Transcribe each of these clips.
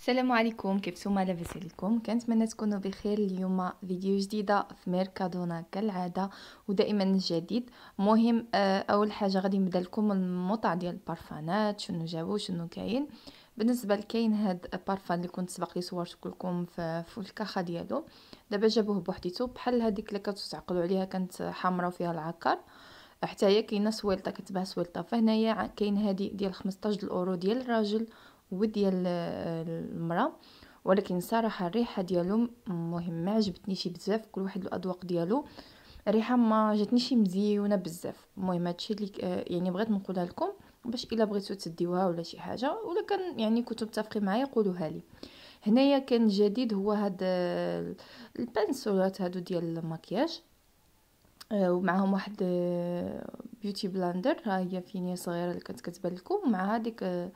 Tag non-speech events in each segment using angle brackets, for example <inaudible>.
السلام عليكم كيف كيفنتوما لاباس عليكم كنتمنى تكونوا بخير اليوم فيديو جديده في ميركادونا كالعاده ودائما جديد مهم آه، اول حاجه غادي نبدا لكم المطع ديال البارفانات شنو جابو شنو كاين بالنسبه لكاين هاد البارفان اللي كنت سبق لي صورت لكم في, في الكاخه ديالو دابا جابوه بوحديتو بحال هذيك اللي كتعقلوا عليها كانت حمراء وفيها العكر حتى هي كاينه سويلطه كتباع سويلطه فهنايا كاين هادي ديال 15 الاورو ديال الراجل وديال المراه ولكن صراحه الريحه ديالهم مهم ما عجبتنيش بزاف كل واحد الاذواق ديالو الريحه ما جاتنيش مزيونه بزاف المهم هادشي اللي يعني بغيت نقولها لكم باش الا بغيتو تديوها ولا شي حاجه ولا كان يعني كنتو متفقين معايا قولوها لي هنايا كان جديد هو هاد البنسولات هادو ديال المكياج آه، ومعاهم واحد بيوتي آه، بلاندر ها هي فيني صغيره اللي كانت كتبان لكم مع هذيك آه،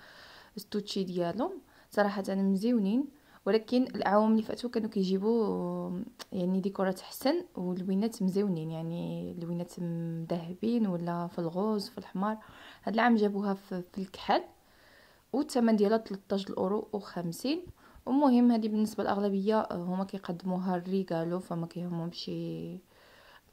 ستوتشي ديالهم صراحه مزيونين ولكن العوام اللي فاتوا كانوا كيجيبوا يعني ديكورات حسن والوينات مزيونين يعني الوينات مذهبين ولا في الغوز في الحمار هاد العام جابوها في, الكحل والثمن ديالها 13 اورو و50 المهم هذه بالنسبه للاغلبيه هما كيقدموها الريغالو فما كيهمهم شي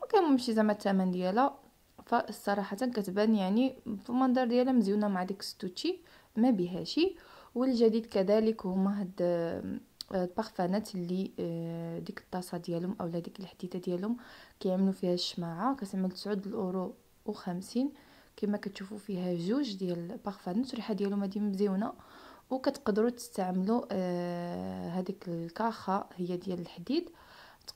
ما كيهمهم شي زعما الثمن ديالها فالصراحه كتبان يعني في المنظر ديالها مزيونه مع ديك ستوتشي ما بهاش والجديد كذلك هما هاد آه، البارفانات اللي آه، ديك الطاسه ديالهم اولا ديك الحديده ديالهم كيعملوا فيها الشماعه كتعمل 9 الاورو و50 كما كتشوفوا فيها جوج ديال البارفانات الريحه ديالهم هادي مزيونه وكتقدروا تستعملوا هذيك آه، الكاخه هي ديال الحديد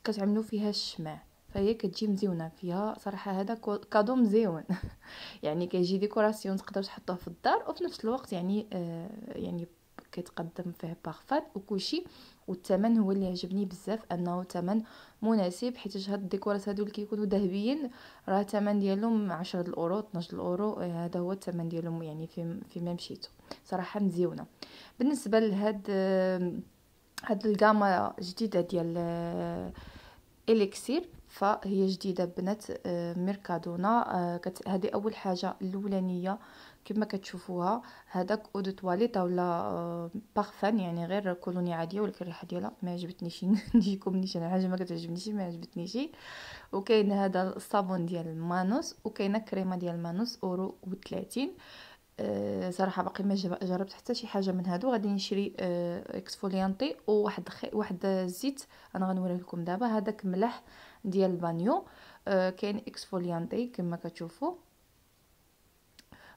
كتعملوا فيها الشماع فهي كتجي مزيونه فيها صراحه هذا كادو مزيون <laughs> يعني كيجي ديكوراسيون تقدر تحطوه في الدار وفي نفس الوقت يعني آه يعني كيتقدم فيه بارفات وكلشي والثمن هو اللي عجبني بزاف انه ثمن مناسب حيت هاد الديكورات هادو اللي كيكونوا ذهبيين راه الثمن ديالهم 10 الاورو 12 الاورو آه، هذا هو الثمن ديالهم يعني في فيما مشيتو صراحه مزيونه بالنسبه لهاد هاد الجاما جديده ديال آه، اليكسير فهي جديده بنت آه، ميركادونا آه، هذه اول حاجه الاولانيه كما كتشوفوها هذاك دو تواليت ولا بارفان آه، يعني غير كولوني عاديه ولكن الريحه ديالها ما عجبتنيش <laughs> نجيكم نيش انا حاجه ما كتعجبنيش ما عجبتنيش وكاين هذا الصابون ديال مانوس وكاينه كريمه ديال مانوس اورو و30 أه صراحه باقي ما جربت حتى شي حاجه من هادو غادي نشري أه اكسفوليانتي وواحد خي... واحد الزيت انا غنوريه لكم دابا هذاك ملح ديال البانيو آه كاين اكسفوليانتي كما كتشوفوا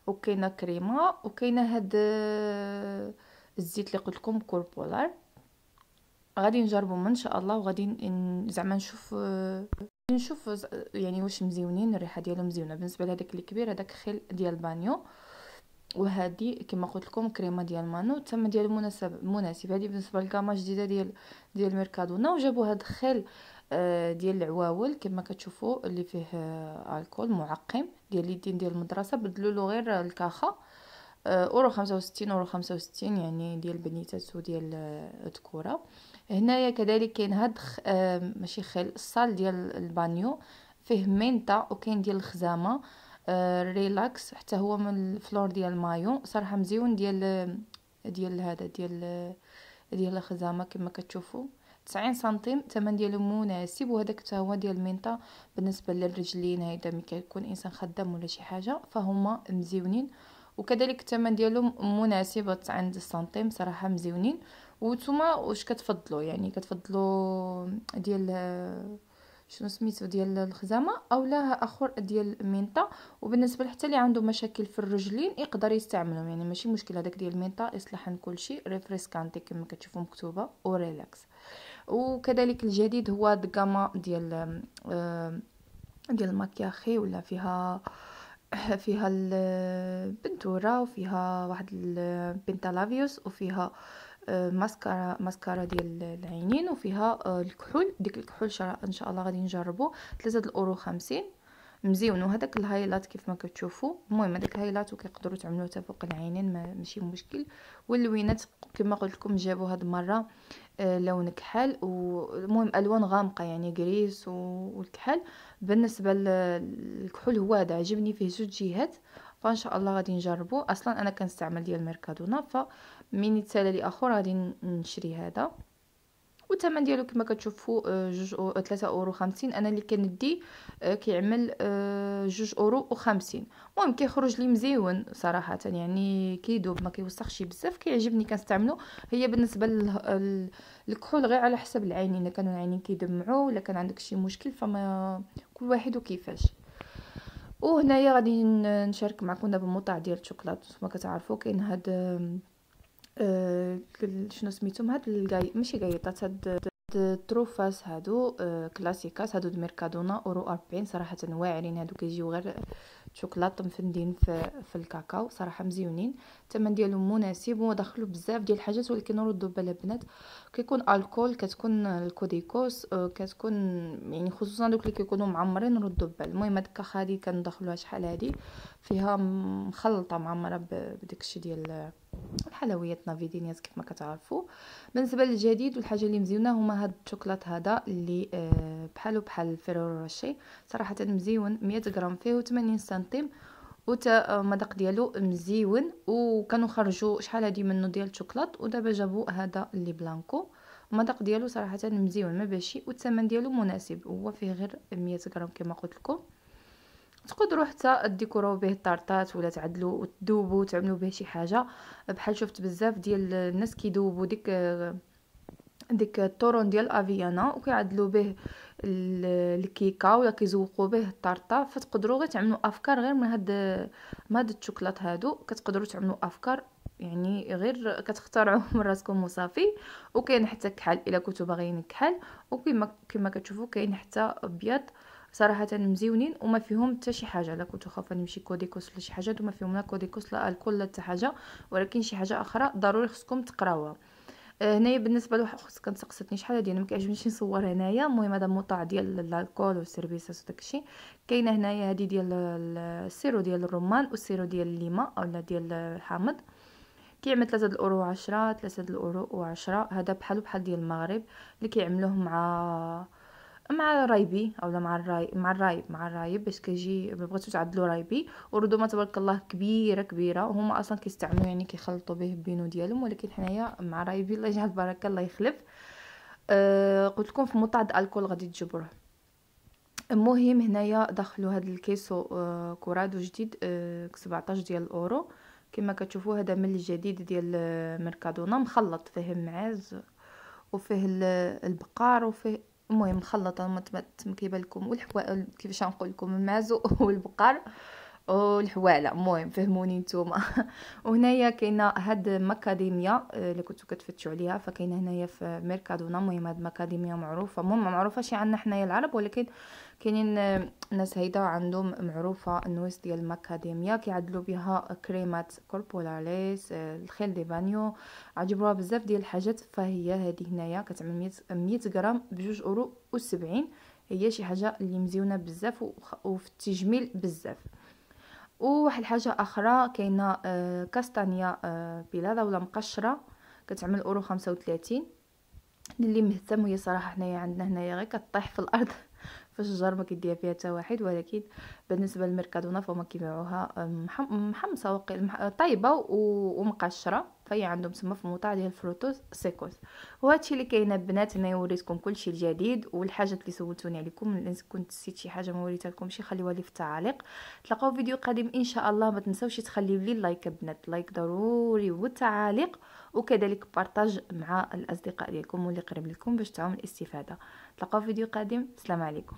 وكاينه كريمه وكاينه هاد آه، الزيت اللي قلت لكم كوربولار غادي نجربو ان شاء الله وغادي زعما نشوف آه، نشوف يعني واش مزيونين الريحه ديالهم مزيونه بالنسبه لهداك اللي كبير هذاك خيل ديال البانيو وهادي كما قلت لكم كريمه ديال مانو الثمن ديالو مناسب مناسب هادي بالنسبه لكاما جديده ديال ديال ميركادونا وجابوا هاد الخيل آه، ديال العواول كما كتشوفوا اللي فيه آه، الكول معقم ديال اليدين ديال المدرسه بدلوا له غير الكاخه آه، اورو 65 اورو 65 يعني ديال بنيتات وديال الذكوره هنايا كذلك كاين هاد خ... ماشي خل الصال ديال البانيو فيه مينتا وكاين ديال الخزامه ريلاكس حتى هو من الفلور ديال مايو صراحه مزيون ديال ديال هذا ديال ديال الخزامه كما كتشوفوا 90 سنتيم الثمن ديالو مناسب وهذاك حتى هو ديال المنطه بالنسبه للرجلين هيدا ملي كيكون انسان خدام ولا شي حاجه فهما مزيونين وكذلك الثمن ديالهم مناسب عند السنتيم صراحه مزيونين وانتوما واش كتفضلوا يعني كتفضلوا ديال شنو سميتو ديال الخزامه اولا اخر ديال المنطه وبالنسبه حتى اللي عنده مشاكل في الرجلين يقدر يستعملهم يعني ماشي مشكل هذاك ديال المنطه يصلح عن كلشي ريفريسكانتي كما كتشوفوا مكتوبه وريلاكس وكذلك الجديد هو دقامه ديال آه، ديال المكياخي ولا فيها فيها البنتوره آه، وفيها واحد البنتالافيوس آه، وفيها ماسكارا ماسكارا ديال العينين وفيها الكحول ديك الكحول ان شاء الله غادي نجربو 3 الاورو 50 مزيون وهذاك الهايلايت كيف ما كتشوفوا المهم هذاك الهايلايت وكيقدروا تعملوه حتى فوق العينين ما ماشي مشكل واللوينات كما قلت لكم جابوا هاد المره آه، لون كحل والمهم الوان غامقه يعني غريس والكحل بالنسبه للكحول هو هذا عجبني فيه زوج جهات فان شاء الله غادي نجربو اصلا انا كنستعمل ديال ميركادونا فمين يتسالى لي اخر غادي نشري هذا والثمن ديالو كما كتشوفوا آه، جوج أو 3 آه، اورو 50 انا اللي كندي آه، كيعمل جوج اورو و50 المهم كيخرج لي مزيون صراحه يعني كيدوب ما كيوسخش بزاف كيعجبني كنستعملو هي بالنسبه للكحول غير على حسب العينين الا كانوا العينين كيدمعوا الا كان عندك شي مشكل فما كل واحد وكيفاش وهنايا غادي نشارك معكم دابا الموطع ديال الشوكولاط كما كتعرفوا كاين هاد اه، شنو سميتهم هاد القاي ماشي قايطات هاد التروفاس هادو اه، كلاسيكاس هادو د ميركادونا اورو 40 صراحه واعرين هادو كيجيو غير شوكولاط مفندين في, في الكاكاو صراحه مزيونين الثمن ديالهم مناسب ودخلوا بزاف ديال الحاجات ولكن ردوا بال البنات كيكون الكول كتكون الكوديكوس اه، كتكون يعني خصوصا دوك اللي كيكونوا معمرين ردوا بال المهم هاد الكاخ هادي كندخلوها شحال هادي فيها مخلطه معمره بداكشي ديال حلوياتنا فيدينيات كيف ما كتعرفوا بالنسبه للجديد والحاجه اللي مزيونه هما هاد الشوكولات هذا اللي آه، بحالو بحال الفيرورو روشي صراحه مزيون 100 غرام فيه 80 سنتيم وتا آه، المذاق ديالو مزيون وكانوا خرجوا شحال هادي منه ديال الشوكولات ودابا جابوا هذا اللي بلانكو المذاق ديالو صراحه مزيون ما باشي والثمن ديالو مناسب هو فيه غير 100 غرام كما قلت لكم تقدروا حتى ديكورو به الطارطات ولا تعدلوا وتذوبوا وتعملوا به شي حاجه بحال شفت بزاف ديال الناس كيذوبوا ديك ديك الطورون ديال افيانا وكيعدلوا به الكيكه ولا كيزوقوا به الطارطه فتقدروا غير تعملوا افكار غير من هاد من هاد الشوكولات هادو كتقدروا تعملوا افكار يعني غير كتختارعو <laughs> من راسكم وصافي وكاين حتى كحل الا كنتو باغيين كحل وكما كما كتشوفوا كاين حتى ابيض صراحه مزيونين وما فيهم حتى شي حاجه لا كنت خايفه نمشي كوديكوس ولا شي حاجه وما فيهم لا كوديكوس لا الكول لا حتى حاجه ولكن شي حاجه اخرى ضروري خصكم تقراوها آه، هنايا بالنسبه لواحد اخت كانت سقستني شحال هادي انا ما كيعجبنيش نصور هنايا المهم هذا مطاع ديال الكول والسيرفيسات وداكشي كاينه هنايا هادي ديال السيرو ديال الرمان والسيرو ديال الليمه اولا ديال الحامض كيعمل 3 الاورو 10 3 الاورو 10 هذا بحال بحال ديال المغرب اللي كيعملوه مع مع رايبي او مع الراي مع الرايب مع الرايب باش كيجي ما بغيتوش تعدلوا رايبي ما تبارك الله كبيره كبيره وهما اصلا كيستعملوا يعني كيخلطوا به بينو ديالهم ولكن حنايا مع رايبي الله يجعل البركه الله يخلف أه قلت لكم في مطعد الكول غادي تجبروه المهم هنايا دخلوا هذا الكيسو أه كورادو جديد أه 17 ديال الاورو كما كتشوفوا هذا من الجديد ديال أه، ميركادونا مخلط فيه معاز وفيه البقار وفيه المهم مخلطه ما كيبان لكم والحوا كيفاش نقول لكم المعزو <laughs> والبقر او الحواله المهم فهموني نتوما <laughs> وهنايا كاينه هاد ماكاديميا آه، اللي كنتو كتفتشوا عليها فكاينه هنايا في ميركادونا المهم هاد ماكاديميا معروفه مو ما شي عندنا حنايا العرب ولكن كاينين آه، ناس هيدا عندهم معروفه النويس ديال المكاديميا كيعدلوا بها كريمات كوربولاريس آه، الخيل دي بانيو عجبوها بزاف ديال الحاجات فهي هذه هنايا كتعمل 100 غرام بجوج اورو و70 هي شي حاجه اللي مزيونه بزاف وفي التجميل بزاف وواحد الحاجه اخرى كاينه آه كاستانيا آه بيلاضه ولا مقشره كتعمل اورو 35 اللي مهتم هي صراحه حنايا عندنا هنايا غير كطيح في الارض <laughs> في الشجر ما كيديها فيها حتى واحد ولكن بالنسبه للميركادونا فهم كيبيعوها آه، محمصه وقيل طيبه ومقشره فهي عندهم تما في الموطع ديال الفروتوز سيكوز وهادشي اللي كاين البنات انا وريتكم كلشي الجديد والحاجات اللي سولتوني عليكم ان كنت نسيت شي حاجه ما وريتها لكم شي خليوها لي في التعاليق تلاقاو في فيديو قادم ان شاء الله ما تنساوش تخليو لي اللايك البنات لايك ضروري والتعاليق وكذلك بارطاج مع الاصدقاء ديالكم واللي قريب لكم باش تعاون الاستفاده تلاقاو في فيديو قادم السلام عليكم